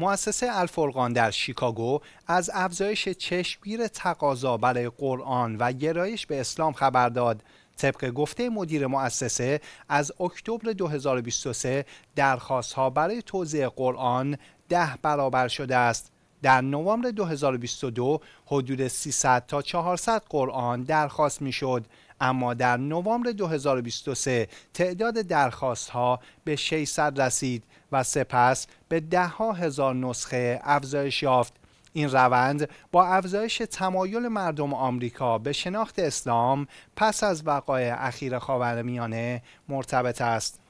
مؤسسه الفرقان در شیکاگو از افزایش چشمگیر تقاضا برای قرآن و گرایش به اسلام خبر داد طبق گفته مدیر مؤسسه از اکتبر 2023 درخواست ها برای توزیع قرآن ده برابر شده است در نوامبر 2022 حدود 300 تا 400 قرآن درخواست میشد اما در نوامبر 2023 تعداد درخواست ها به 600 رسید و سپس به ده هزار نسخه افزایش یافت این روند با افزایش تمایل مردم آمریکا به شناخت اسلام پس از وقایع اخیر خاورمیانه مرتبط است